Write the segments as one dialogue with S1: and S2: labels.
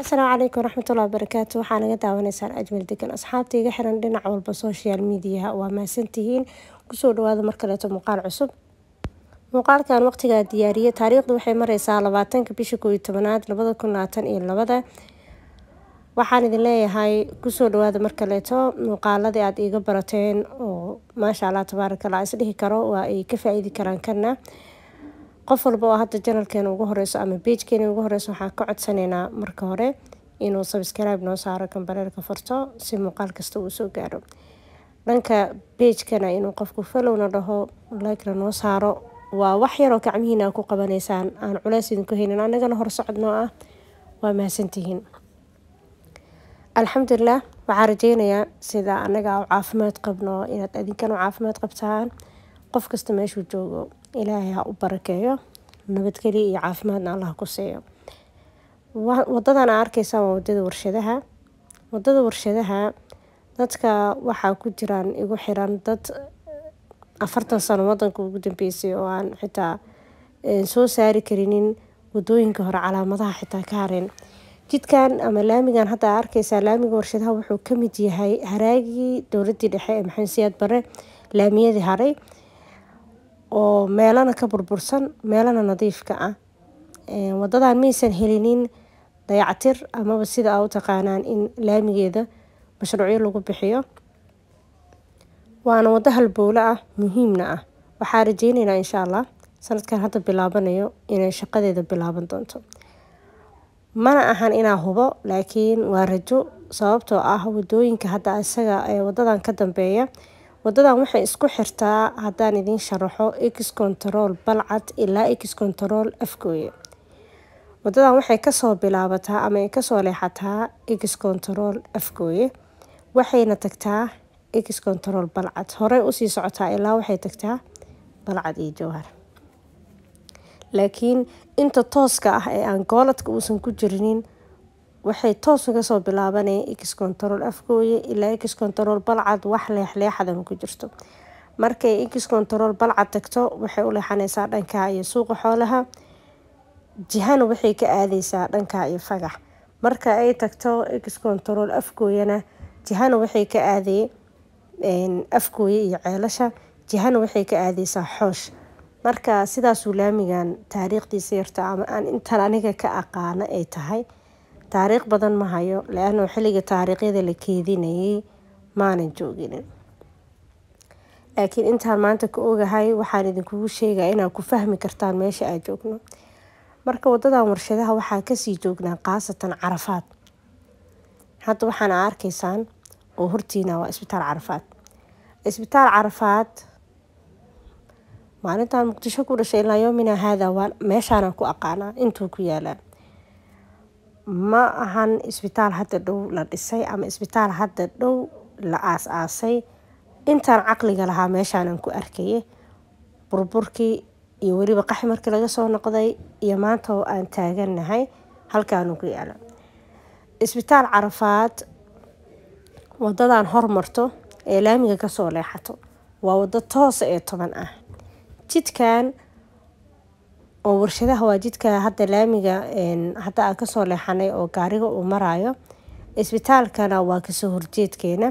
S1: asalaamu calaykum waraxmatullahi wabarakaatu waxaa naga daawanaysaan ajmal degan asxaabta iga xiran dhinac walba social mediaha waa mahadsantihiin kusoo dhawaada mar kaleeto muuqaal cusub muuqaalkan waqtigaa diyaariya taariikhdu waxay mareysaa labaatanka bisha kooiyo tobanaad labada kun labaatan iyo labada waxaan idin leeyahay kusoo dhawaada mar kaleeto muuqaaladii aada iiga barateen oo maasha allah tabaarakallah isdhihi karo waa ay ka faa-iidi karaan kana qof walba oo hadda janalkeena ugu horeyso ama beejkeena ugu horeyso waxaa ka codsanaynaa marka hore inuu sabskribe noo saaro gambareerka farto si muuqaal kasta uu soo gaaro dhanka beejkana inuu qofku falowna dhaho likena noo saaro waa wax yaroo gacmihiina ku qabanaysaan aan culeys idinku haynin annagana horsocodnoo ah waa mahadsantihiin alxamdulilah waxaan rajeynayaa sida annaga u caafimaad qabno inaad adinkana u caafimaad qabtaan qof kasta meeshuu joogo ilaahay ha u barakeeyo nabadgeliya iyo caafimaadna allah ku siiyo wadadan aa arkeysaa waa wadada warshadaha wadada warshadaha dadka waxaa ku jiraan igu xiran dad eh, afartan sano wadanka ugu dambeysay oo aan xitaa eh, soo saari karinin wadooyinka hore calaamadaha xitaa ka hareen jidkan ama laamigan hadda aa arkeysaa laamiga warshadaha wuxuu kamid yahay haraagii dowladii dhexe ee maxamed siyaad bare laamiyadii haray oo meelana ka burbursan meelana nadiifka ah wadadan maysan helinin dayactir amaba sida a u taqaanaan in laamigeeda mashruucyo lagu bixiyo waana wado halbowle ah muhiimna ah waxaa rajeyneynaa insha allah sanadkan hadda bilaabanayo inay shaqadeeda bilaaban doonto mana ahan inaa hubo laakiin waa rajo sababtoo ah wadooyinka hadda isaga ee wadadan ka dambeeya wadadan waxay isku xirtaa haddaan idin sharaxo x control balcad ilaa x control afgooye wadadan waxay kasoo bilaabataa ama ay kasoo leexataa x control afgooye waxayna tagtaa x control balcad horey usii socotaa ilaa waxay tagtaa balcad iyo jawhar laakiin inta tooska ah ee aan gooladka uusan ku jirinin waxay toos uga soo bilaabanayaan x control afgooye ilaa x control balcad wax leexleexadanu ku jirto markay x control balcad tagto waxay u leexanaysaa dhankaa iyo suuqa xoolaha jihana waxay ka aadeysaa dhankaa iyo fagax marka ay tagto x control afgooyana jihana waxay ka aadee afgooye iyo ceelasha jihana waxay ka aadeysaa xoosh marka sidaasuu laamigan taariikhdiisa yarta ama aan intan aniga ka aqaano ay tahay taariikh badan ma hayo le-anno xilliga taariikhyada la keedinayay maanan jooginin laakiin intaan maanta ka ogahay waxaan idinkugu sheegaa inaad ku fahmi kartaan meesha aad joogno marka wadadan warshadaha waxaa kasii joognaa khaasatan carafaad hadda waxaana arkaysaan oo hortiina waa isbitaal carafaad isbitaal carafaad maalintaan muqdisho ku dhashay ilaa yoomina haada waa meeshaanaan ku aqaanaa intuu ku yaalaa ma ahan isbitaal hadda dhow la dhisay ama isbitaal hadda dhow la aas-aasay intaan caqliga lahaa meeshaanan ku arkayay burburkii iyo weliba qaxi markii laga soo noqday iyo maanta oo aan taagannahay halkaanu ku yaala isbitaal carafaad waddadan hormarto ee laamiga kasoo leexato waa waddo toosa ee toban ah jidkan oo warshadaha waa jidka hadda laamiga hadda aan kasoo leexanay oo gaariga uu maraayo isbitaalkana waa kasoo horjeedkeena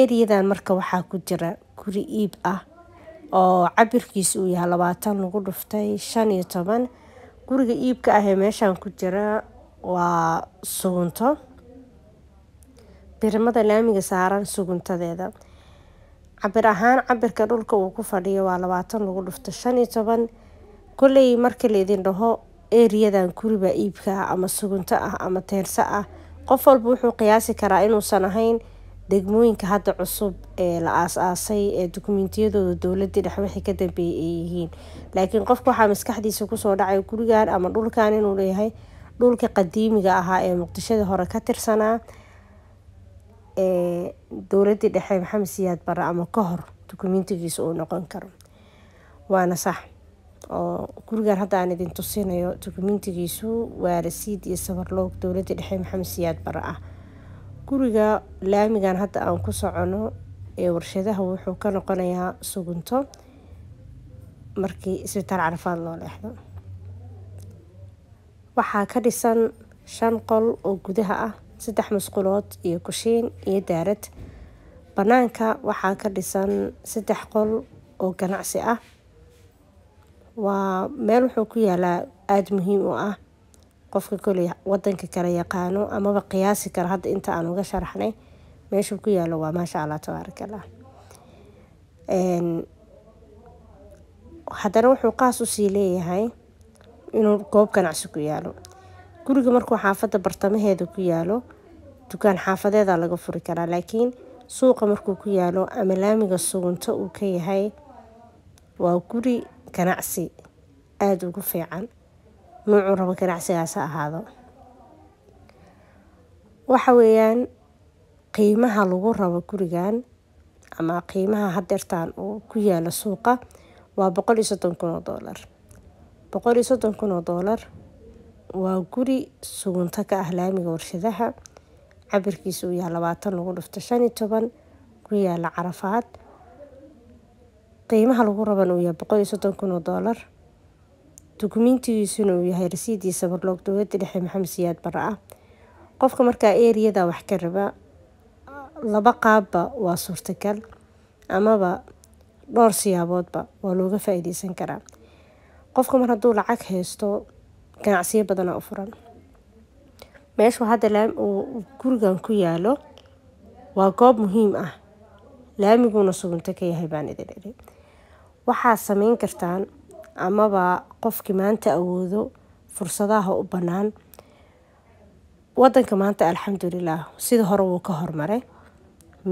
S1: eriyadan marka waxaa ku jira guri iib ah oo cabirkiisa uu yahay labaatan lagu dhuftay shan iyo toban guriga iibka ah ee meeshan ku jira waa sugunto birmada laamiga saaran suguntadeeda cabir ahaan cabirka dhulka uu ku fadhiyo waa labaatan lagu dhufto shan iyo toban koley marka laydin dhaho eeriyadan guriba iibka ah ama sugunto ah ama teerso ah qof walba wuxuu qiyaasi karaa inuusan ahayn degmooyinka hadda cusub ee la aasaasay aasay ee dukumentiyadooda dowladii dhexwixii ka dambeeyay ay yihiin laakiin qofka waxaa maskaxdiisa kusoo dhacay gurigan ama dhulkan inuu leeyahay dhulka qadiimiga ahaa ee muqdishada hore ka tirsanaa ee dowladii dhexe maxamed siyaad bare ama ka hor dukumentigiisa uu noqon karo waana sax oo gurigan hadda aan idin tusinayo dukumentigiisu waa rasiid iyo sabarloog dowladda dhexe maxamed siyaad bare ah guriga laamigan hadda aan ku socono ee warshadaha wuxuu ka noqonayaa sugunto markii isbitaal carafaad loo leexdo waxaa ka dhisan shan qol oo gudaha ah saddex masquulood iyo kushiin iyo daarad banaanka waxaa ka dhisan saddex qol oo ganacsi ah waa meel wuxuu ku yaalaa aada muhiim u ah qofka koley wadanka kala yaqaano amaba qiyaasi kara hadda inta aan uga sharaxnay meeshuu ku yaalo waa maasha allah tabaarak allah haddana wuxuu qaas usii leeyahay inuu goob ganacsi ku yaalo guriga markuu xaafada bartamaheeda ku yaalo dukaan xaafadeeda laga furi karaa laakiin suuqa markuu ku yaalo ama laamiga sugunto uu ka yahay waa guri ganacsi aada ugu fiican nuucuu rabo ganacsigaas ha ahaado waxa weeyaan qiimaha lagu rabo gurigan ama qiimaha hadeertaan uu ku yaalo suuqa waa boqol iyo soddon kun oo doolar boqol iyo soddon kun oo doolar waa guri sugunto ka ah laamiga warshadaha cabirkiisu uu yahay labaatan lagu dhufto shan iyo toban ku yaala carafaad qiimaha lagu rabana uu yahay boqol iyo soddon kun oo doolar dokumentigiisuna uu yahay rasiidii sabarloog dowladda dhexe maxamed siyaad bare ah qofka markaa eriyada wax ka raba laba qaabba waa suurtagal amaba dhowr siyaaboodba waa looga faaiideysan karaa qofka mar hadduu lacag haysto ganacsiyo badana u furan meeshu hadda laam uu gurigan ku yaalo waa goob muhiim ah laamiguna sugunto ka yahay baan idin idhi waxaad samayn kartaan amaba qofkii maanta awoodo fursadaha u bannaan wadanka maanta alxamdulilah sida hore wuu ka hormaray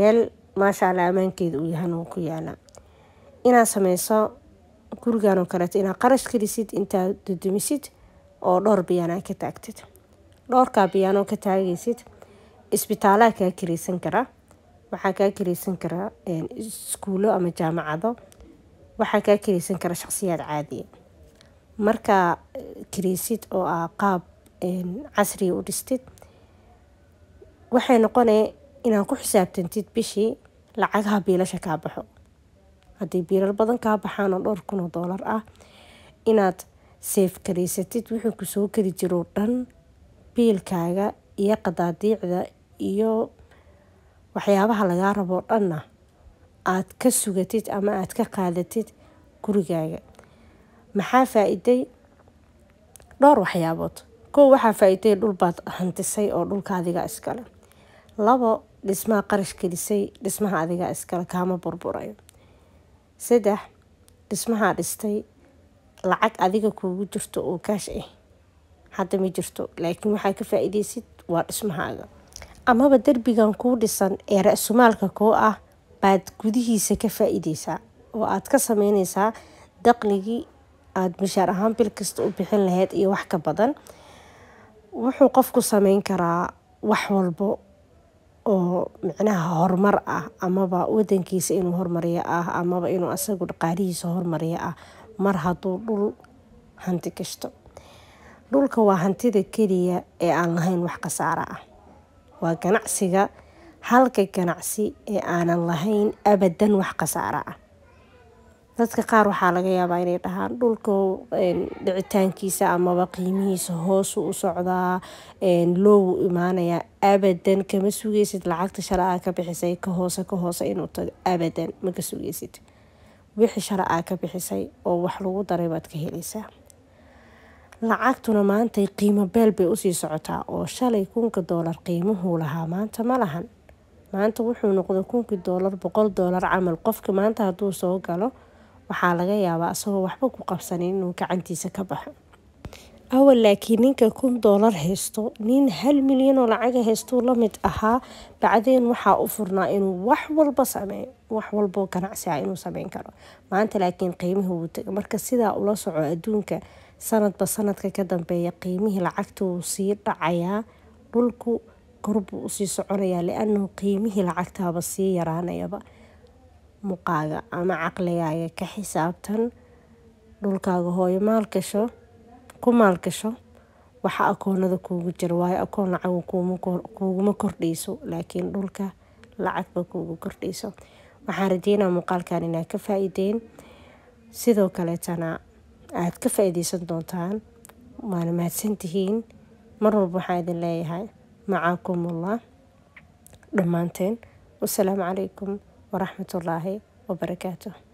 S1: meel maasha alla ammaankeeda uu yahan wuu ku yaala inaad sameyso gurigan kaleeto inaad qarash kelisid intaad dudumisid oo dhowr biyaana ka taagtid dhowrkaa biyaanoo ka taagaysid isbitaalaha kaa kiraysan karaa waxaa kaa kiraysan karaa iskuulo ama jaamacado waxaa kaa kireysan kara shaqsiyaad caadiya markaa kireysid oo ah qaab casriya u dhistid waxay noqonee inaad ku xisaabtantid bishii lacagaha biilasha kaa baxo haddii biilal badan kaa baxaan oo dhowr kun oo doolar ah inaad seef karaysatid wuxuu kusoo soo kari jiroo dhan biilkaaga iyo qadaadiicda iyo waxyaabaha lagaa raboo dhanna aad ka sugatid ama aad ka qaadatid gurigaaga maxaa faaiday dhowr waxyaabood kow waxaa faaiday dhulbaad hantisay oo dhulka adiga iskale labo dhismaha qarash gelisay dhismaha adiga iskale kaama burburayo saddex dhismahaa dhistay lacag adiga kuugu jirto oo kaash ah eh. hadda ma jirto laakiin waxaa ka faa waa dhismahaaga amaba derbigan kuu dhisan ee ra-sumaalka kuu ah baad gudihiisa ka faa'iideysaa oo aad ka sameyneysaa dakhligii aada mishaar ahaan bil kasta u bixin lahayd iyo wax ka badan wuxuu qofku sameyn karaa wax walbo oo micnaha horumar ah amaba wadankiisa inuu hormariyo ah amaba inuu asagu dhaqaalihiisa hormariyo ah mar hadduu dhul hanti gashto dhulka waa hantida keliya ee aan lahayn wax khasaaro ah waa ganacsiga halka ganacsi ee aanan lahayn abadan wax khasaaro ah dadka qaar waxaa laga yaabaa inay dhahaan dhulka dhicitaankiisa amaba qiimihiisa hoosu u socdaa loowu imaanayaa abadan kama sugeysid lacagta shala-aa ka bixisay ka hoose ka hoose inuu tago abadan maka sugeysid wixii shala-aa ka bixisay oo wax lagu daray baad ka helaysaa lacagtuna maantay qiimo beel bay usii socotaa oo shalay kunka doolar qiimuhuu lahaa maanta ma lahan maanta wuxuu noqday kunkii doolar boqol doolar camal qofka maanta hadduu soo galo waxaa laga yaabaa asagoo waxba ku qabsanin inuu gacantiisa ka baxo awal laakiin ninka kun doolar haysto nin hal milyan oo lacaga haystuu la mid ahaa bacdeen waxaa u furnaa inuu wax walba sameeyo wax walboo ganacsi ah inuu sameyn karo maanta laakiin qiimihii wuu tegay marka sidaa ula soco adduunka sanadba sanadka ka dambeeya qiimihii lacagta wuu sii dhacayaa dhulku korub buu usii soconayaa li qiimihii lacagtaaba sii yaraanayaba muqaaga ama caqligaaga ka xisaabtan dhulkaaga hooyo maalgasho ku maalgasho waxa akoonada kuugu jira waayo akoon lacagu kuguma kordhayso laakiin dhulka lacagba kuugu kordhayso waxaan rajeynaa muuqaalkan inaad ka faa-ideen sidoo kaleetana aada ka faa doontaan waana mahadsan tihiin mar walba waxaan idin leeyahay macaakum ullah dhammaanteen wasalaamu calaykum waraxmatullaahi wabarakaatuh